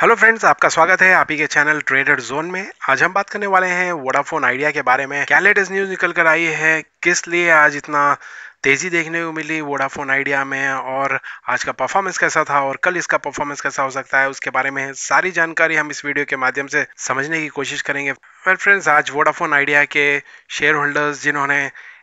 Hello friends आपका स्वागत है आप ही के चैनल ट्रेडर जोन में आज हम बात करने वाले हैं वोडाफोन आइडिया के बारे में क्या लेटेस्ट न्यूज़ निकल कर आई है किस लिए आज इतना तेज़ी देखने को मिली वोडाफोन आइडिया में और आज का परफॉर्मेंस कैसा था और कल इसका परफॉर्मेंस कैसा हो सकता है उसके बारे में सारी जानकारी हम इस वीडियो के माध्यम से समझने की कोशिश करेंगे वेल फ्रेंड्स आज वोडाफोन आइडिया के शेयर होल्डर्स जिन्होंने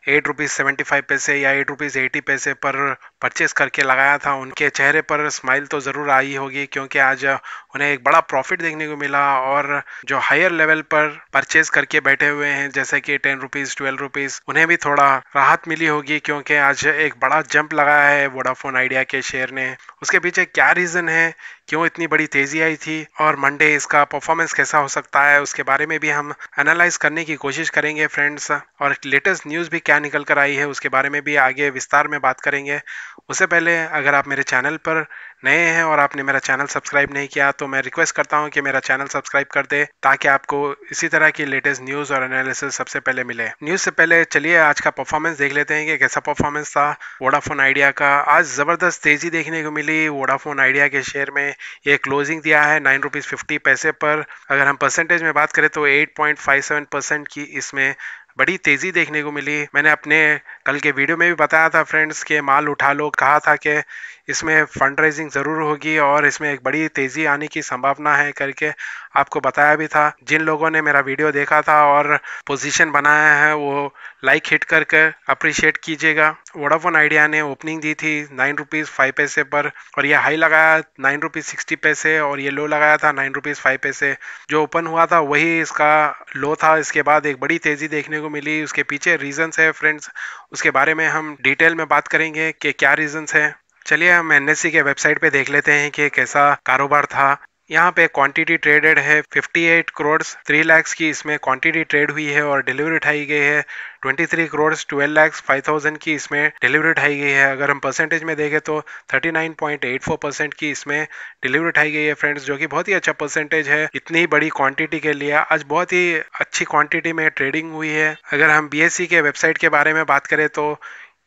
eight rupees seventy five paise या एट रुपीज़ एटी पैसे पर परचेस करके लगाया था उनके चेहरे पर स्माइल तो ज़रूर आई होगी क्योंकि आज उन्हें एक बड़ा प्रॉफिट देखने को मिला और जो हायर लेवल पर परचेस करके बैठे हुए हैं जैसे कि टेन रुपीज़ ट्वेल्व रुपीज़ उन्हें भी थोड़ा राहत मिली होगी क्योंकि आज एक बड़ा जंप लगाया है वोडाफोन आइडिया के शेयर ने उसके पीछे क्या रीज़न है क्यों इतनी बड़ी तेज़ी आई थी और मंडे इसका परफॉर्मेंस कैसा हो सकता है उसके बारे में भी हम एनालाइज करने की कोशिश करेंगे फ्रेंड्स और लेटेस्ट न्यूज़ भी क्या निकल कर आई है उसके बारे में भी आगे विस्तार में बात करेंगे उससे पहले अगर आप मेरे चैनल पर नए हैं और आपने मेरा चैनल सब्सक्राइब नहीं किया तो मैं रिक्वेस्ट करता हूं कि मेरा चैनल सब्सक्राइब कर दे ताकि आपको इसी तरह की लेटेस्ट न्यूज़ और एनालिसिस सबसे पहले मिले न्यूज़ से पहले चलिए आज का परफॉर्मेंस देख लेते हैं कि कैसा परफॉर्मेंस था वोडाफोन आइडिया का आज ज़बरदस्त तेज़ी देखने को मिली वोडाफोन आइडिया के शेयर में ये क्लोजिंग दिया है नाइन रुपीज़ फिफ्टी पैसे पर अगर हम परसेंटेज में बात करें तो eight point five seven percent की इसमें बड़ी तेज़ी देखने को मिली मैंने अपने कल के वीडियो में भी बताया था फ्रेंड्स के माल उठा लो कहा था कि इसमें फंड रेजिंग ज़रूर होगी और इसमें एक बड़ी तेज़ी आने की संभावना है करके आपको बताया भी था जिन लोगों ने मेरा वीडियो देखा था और पोजीशन बनाया है वो लाइक हिट करके अप्रिशिएट कीजिएगा वोडाफोन आइडिया ने ओपनिंग दी थी नाइन रुपीज़ फाइव पैसे पर और ये हाई लगाया नाइन रुपीज़ सिक्सटी पैसे और ये लो लगाया था नाइन रुपीज़ फाइव पैसे जो ओपन हुआ था वही इसका लो था इसके बाद एक बड़ी तेज़ी देखने को मिली उसके पीछे रीजन्स है फ्रेंड्स उसके बारे में हम डिटेल में बात करेंगे कि क्या रीज़न्स है चलिए हम एन e के वेबसाइट पे देख लेते हैं कि कैसा कारोबार था यहाँ पे क्वांटिटी ट्रेडेड है 58 करोड़ 3 लाख की इसमें क्वांटिटी ट्रेड हुई है और डिलीवरी उठाई गई है 23 करोड़ 12 लाख 5000 की इसमें डिलीवरी उठाई गई है अगर हम परसेंटेज में देखें तो 39.84 परसेंट की इसमें डिलीवरी उठाई गई है फ्रेंड्स जो कि बहुत ही अच्छा परसेंटेज है इतनी बड़ी क्वांटिटी के लिए आज बहुत ही अच्छी क्वांटिटी में ट्रेडिंग हुई है अगर हम बी e के वेबसाइट के बारे में बात करें तो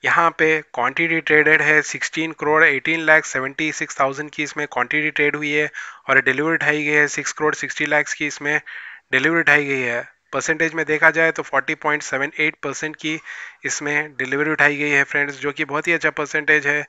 यहाँ पे क्वांटिटी ट्रेडेड है 16 करोड़ 18 लाख 76,000 थाउजेंड की इसमें क्वांटिटी ट्रेड हुई है और डिलीवरी ढाई गई है 6 करोड़ 60 लाख की इसमें डिलीवरी ढाई गई है परसेंटेज में देखा जाए तो 40.78 परसेंट की इसमें डिलीवरी उठाई गई है फ्रेंड्स जो कि बहुत ही अच्छा परसेंटेज है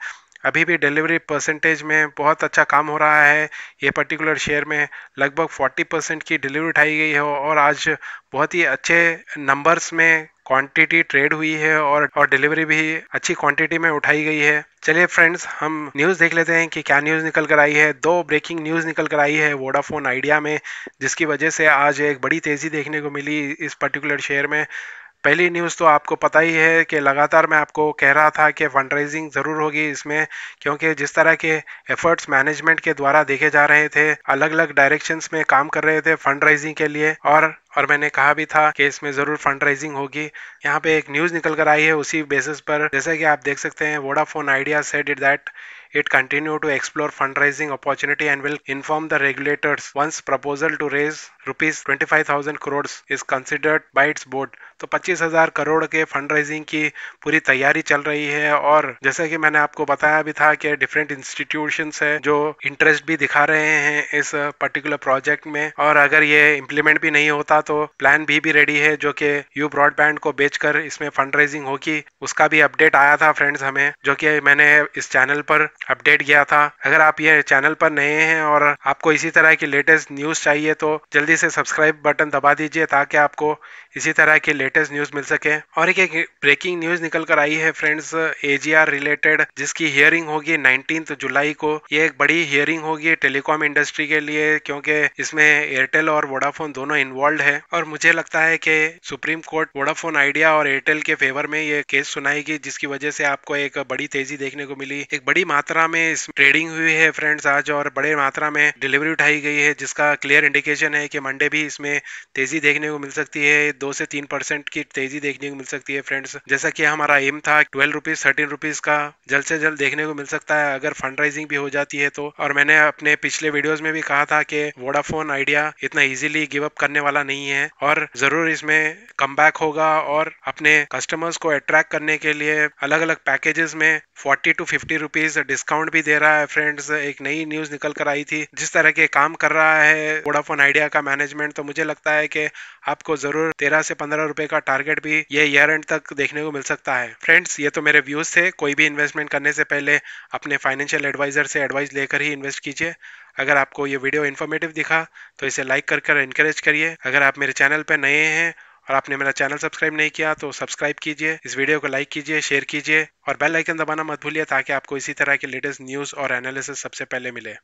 अभी भी डिलीवरी परसेंटेज में बहुत अच्छा काम हो रहा है ये पर्टिकुलर शेयर में लगभग 40 परसेंट की डिलीवरी उठाई गई है और आज बहुत ही अच्छे नंबर्स में क्वांटिटी ट्रेड हुई है और और डिलीवरी भी अच्छी क्वांटिटी में उठाई गई है चलिए फ्रेंड्स हम न्यूज़ देख लेते हैं कि क्या न्यूज़ निकल कर आई है दो ब्रेकिंग न्यूज़ निकल कर आई है वोडाफोन आइडिया में जिसकी वजह से आज एक बड़ी तेज़ी देखने को मिली इस पर्टिकुलर शेयर में पहली न्यूज़ तो आपको पता ही है कि लगातार मैं आपको कह रहा था कि फंड रेजिंग ज़रूर होगी इसमें क्योंकि जिस तरह के एफर्ट्स मैनेजमेंट के द्वारा देखे जा रहे थे अलग अलग डायरेक्शंस में काम कर रहे थे फंड रेजिंग के लिए और और मैंने कहा भी था कि इसमें ज़रूर फंड रेजिंग होगी यहाँ पे एक न्यूज़ निकल कर आई है उसी बेसिस पर जैसे कि आप देख सकते हैं Vodafone Idea set it that it continue to explore fundraising opportunity and will inform the regulators once proposal to raise rupees 25,000 crore is considered by its board. तो 25,000 करोड़ के फंड रेजिंग की पूरी तैयारी चल रही है और जैसे कि मैंने आपको बताया भी था कि डिफरेंट इंस्टीट्यूशन है जो इंटरेस्ट भी दिखा रहे हैं इस पर्टिकुलर प्रोजेक्ट में और अगर ये इम्प्लीमेंट भी नहीं होता तो प्लान बी भी रेडी है जो कि यू ब्रॉडबैंड को बेचकर इसमें फंड रेजिंग होगी उसका भी अपडेट आया था फ्रेंड्स हमें जो कि मैंने इस चैनल पर अपडेट किया था अगर आप ये चैनल पर नए हैं और आपको इसी तरह की लेटेस्ट न्यूज़ चाहिए तो जल्दी से सब्सक्राइब बटन दबा दीजिए ताकि आपको इसी तरह की लेटेस्ट न्यूज़ मिल सके और एक एक ब्रेकिंग न्यूज़ निकल कर आई है फ्रेंड्स एजीआर रिलेटेड जिसकी हियरिंग होगी नाइनटीन जुलाई को ये एक बड़ी हियरिंग होगी टेलीकॉम इंडस्ट्री के लिए क्योंकि इसमें एयरटेल और वोडाफोन दोनों इन्वॉल्व है और मुझे लगता है कि सुप्रीम कोर्ट वोडाफोन आइडिया और एयरटेल के फेवर में ये केस सुनाएगी जिसकी वजह से आपको एक बड़ी तेजी देखने को मिली एक बड़ी मात्रा मात्रा में इस ट्रेडिंग हुई है फ्रेंड्स आज और बड़े मात्रा में डिलीवरी उठाई गई है जिसका क्लियर इंडिकेशन है कि मंडे भी इसमें तेजी देखने को मिल सकती है दो से तीन परसेंट की तेजी देखने को मिल सकती है फ्रेंड्स जैसा कि हमारा एम था ट्वेल्व रुपीज थर्टीन रुपीज का जल्द से जल्द देखने को मिल सकता है अगर फंड राइजिंग भी हो जाती है तो और मैंने अपने पिछले वीडियोज में भी कहा था कि वोडाफोन आइडिया इतना इजिली गिव अप करने वाला नहीं है और जरूर इसमें कम होगा और अपने कस्टमर्स को अट्रैक्ट करने के लिए अलग अलग पैकेजेस में forty two fifty rupees discount भी दे रहा है फ्रेंड्स एक नई न्यूज निकल कर आई थी जिस तरह के काम कर रहा है वोडाफोन आइडिया का मैनेजमेंट तो मुझे लगता है कि आपको जरूर तेरह से पंद्रह रुपए का टारगेट भी ये ईयर एंड तक देखने को मिल सकता है फ्रेंड्स ये तो मेरे व्यूज थे कोई भी इन्वेस्टमेंट करने से पहले अपने फाइनेंशियल एडवाइजर से एडवाइस लेकर ही इन्वेस्ट कीजिए अगर आपको ये वीडियो इन्फॉर्मेटिव दिखा तो इसे लाइक कर कर इनक्रेज करिए अगर आप मेरे चैनल पर नए हैं और आपने मेरा चैनल सब्सक्राइब नहीं किया तो सब्सक्राइब कीजिए इस वीडियो को लाइक कीजिए शेयर कीजिए और बेल आइकन दबाना मत भूलिए ताकि आपको इसी तरह के लेटेस्ट न्यूज़ और एनालिसिस सबसे पहले मिले